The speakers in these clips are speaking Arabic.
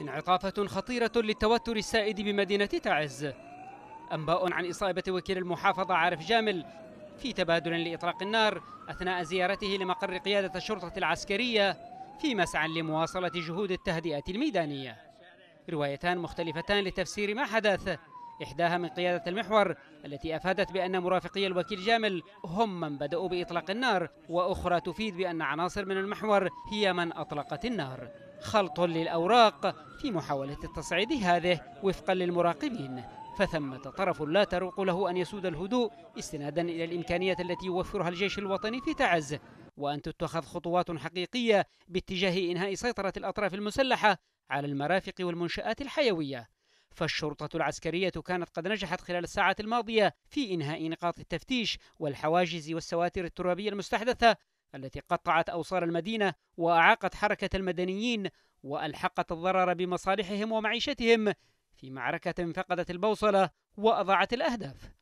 انعطافة خطيرة للتوتر السائد بمدينة تعز أنباء عن إصابة وكيل المحافظة عارف جامل في تبادل لإطلاق النار أثناء زيارته لمقر قيادة الشرطة العسكرية في مسعى لمواصلة جهود التهدئة الميدانية روايتان مختلفتان لتفسير ما حدث إحداها من قيادة المحور التي أفادت بأن مرافقي الوكيل جامل هم من بدأوا بإطلاق النار وأخرى تفيد بأن عناصر من المحور هي من أطلقت النار خلط للأوراق في محاولة التصعيد هذه وفقا للمراقبين فثمة طرف لا تروق له أن يسود الهدوء استنادا إلى الإمكانية التي يوفرها الجيش الوطني في تعز وأن تتخذ خطوات حقيقية باتجاه إنهاء سيطرة الأطراف المسلحة على المرافق والمنشآت الحيوية فالشرطة العسكرية كانت قد نجحت خلال الساعات الماضية في إنهاء نقاط التفتيش والحواجز والسواتر الترابية المستحدثة التي قطعت أوصال المدينة وأعاقت حركة المدنيين وألحقت الضرر بمصالحهم ومعيشتهم في معركة فقدت البوصلة وأضاعت الأهداف.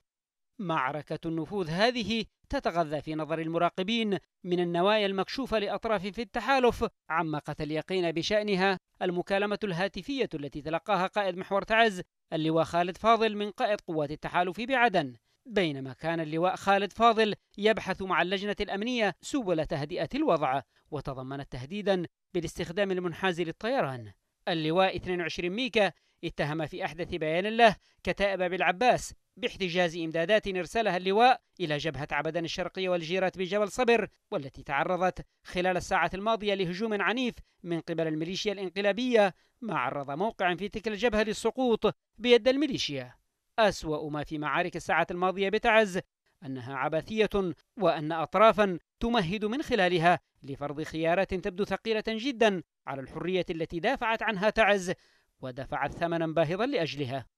معركة النفوذ هذه تتغذى في نظر المراقبين من النوايا المكشوفة لأطراف في التحالف عمقت اليقين بشأنها المكالمة الهاتفية التي تلقاها قائد محور تعز اللواء خالد فاضل من قائد قوات التحالف بعدن بينما كان اللواء خالد فاضل يبحث مع اللجنة الأمنية سبل تهدئة الوضع وتضمنت تهديدا بالاستخدام المنحاز للطيران اللواء 22 ميكا اتهم في أحدث بيان له كتائب بالعباس باحتجاز إمدادات ارسلها اللواء إلى جبهة عبدان الشرقية والجيرات بجبل صبر والتي تعرضت خلال الساعة الماضية لهجوم عنيف من قبل الميليشيا الانقلابية ما عرض موقع في تلك الجبهة للسقوط بيد الميليشيا أسوأ ما في معارك الساعة الماضية بتعز أنها عبثية وأن أطرافا تمهد من خلالها لفرض خيارات تبدو ثقيلة جدا على الحرية التي دافعت عنها تعز ودفعت ثمنا باهظا لأجلها